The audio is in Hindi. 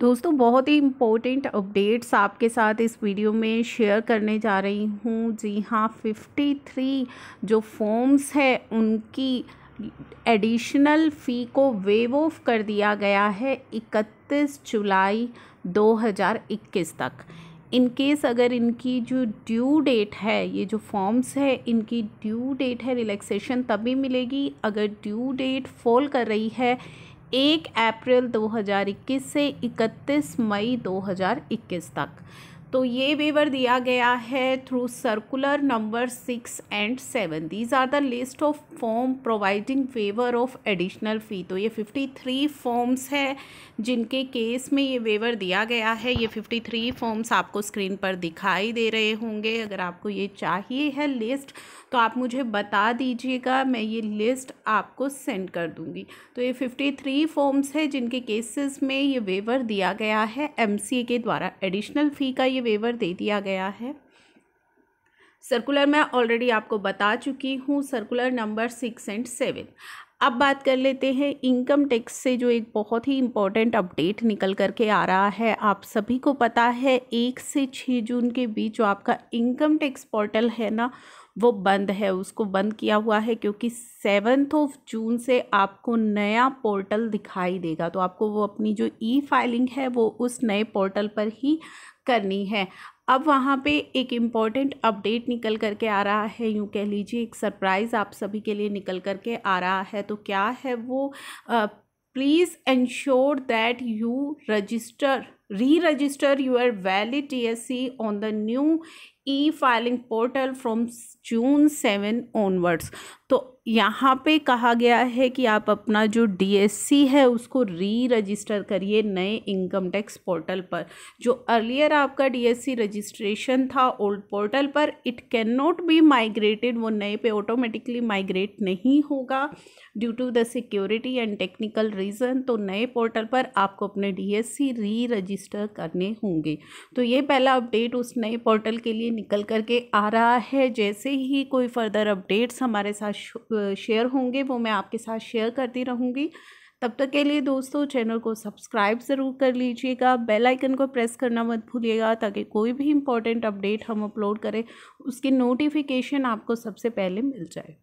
दोस्तों बहुत ही इम्पोर्टेंट अपडेट्स आपके साथ इस वीडियो में शेयर करने जा रही हूँ जी हाँ 53 जो फॉर्म्स है उनकी एडिशनल फ़ी को वेव ऑफ कर दिया गया है 31 जुलाई 2021 तक इन केस अगर इनकी जो ड्यू डेट है ये जो फॉर्म्स है इनकी ड्यू डेट है रिलैक्सेशन तभी मिलेगी अगर ड्यू डेट फॉल कर रही है एक अप्रैल 2021 से 31 मई 2021 तक तो ये वेवर दिया गया है through circular number six and seven these are the list of form providing waiver of additional fee तो ये फिफ्टी थ्री फॉर्म्स है जिनके केस में ये वेवर दिया गया है ये फिफ्टी थ्री फॉर्म्स आपको स्क्रीन पर दिखाई दे रहे होंगे अगर आपको ये चाहिए है लिस्ट तो आप मुझे बता दीजिएगा मैं ये लिस्ट आपको सेंड कर दूँगी तो ये फिफ्टी थ्री फॉर्म्स है जिनके केसेस में ये वेवर दिया गया है एम के द्वारा एडिशनल फ़ी का ये वेवर दे दिया गया है सर्कुलर मैं ऑलरेडी आपको बता चुकी हूँ circular number six and seven अब बात कर लेते हैं इनकम टैक्स से जो एक बहुत ही इम्पॉर्टेंट अपडेट निकल करके आ रहा है आप सभी को पता है एक से छः जून के बीच जो आपका इनकम टैक्स पोर्टल है ना वो बंद है उसको बंद किया हुआ है क्योंकि सेवन्थ ऑफ जून से आपको नया पोर्टल दिखाई देगा तो आपको वो अपनी जो ई फाइलिंग है वो उस नए पोर्टल पर ही करनी है अब वहाँ पे एक इम्पॉर्टेंट अपडेट निकल कर के आ रहा है यूँ कह लीजिए एक सरप्राइज़ आप सभी के लिए निकल कर के आ रहा है तो क्या है वो please ensure that you register re-register your valid TSC on the new e-filing portal from June seven onwards तो यहाँ पे कहा गया है कि आप अपना जो सी है उसको री रजिस्टर करिए नए इनकम टैक्स पोर्टल पर जो अर्लियर आपका सी रजिस्ट्रेशन था ओल्ड पोर्टल पर it can not be migrated वो नए पे ऑटोमेटिकली माइग्रेट नहीं होगा due to the security and technical reason तो नए पोर्टल पर आपको अपने डी सी री रजिस्टर रजिस्टर करने होंगे तो ये पहला अपडेट उस नए पोर्टल के लिए निकल करके आ रहा है जैसे ही कोई फर्दर अपडेट्स हमारे साथ शेयर होंगे वो मैं आपके साथ शेयर करती रहूँगी तब तक के लिए दोस्तों चैनल को सब्सक्राइब ज़रूर कर लीजिएगा बेल आइकन को प्रेस करना मत भूलिएगा ताकि कोई भी इम्पोर्टेंट अपडेट हम अपलोड करें उसकी नोटिफिकेशन आपको सबसे पहले मिल जाए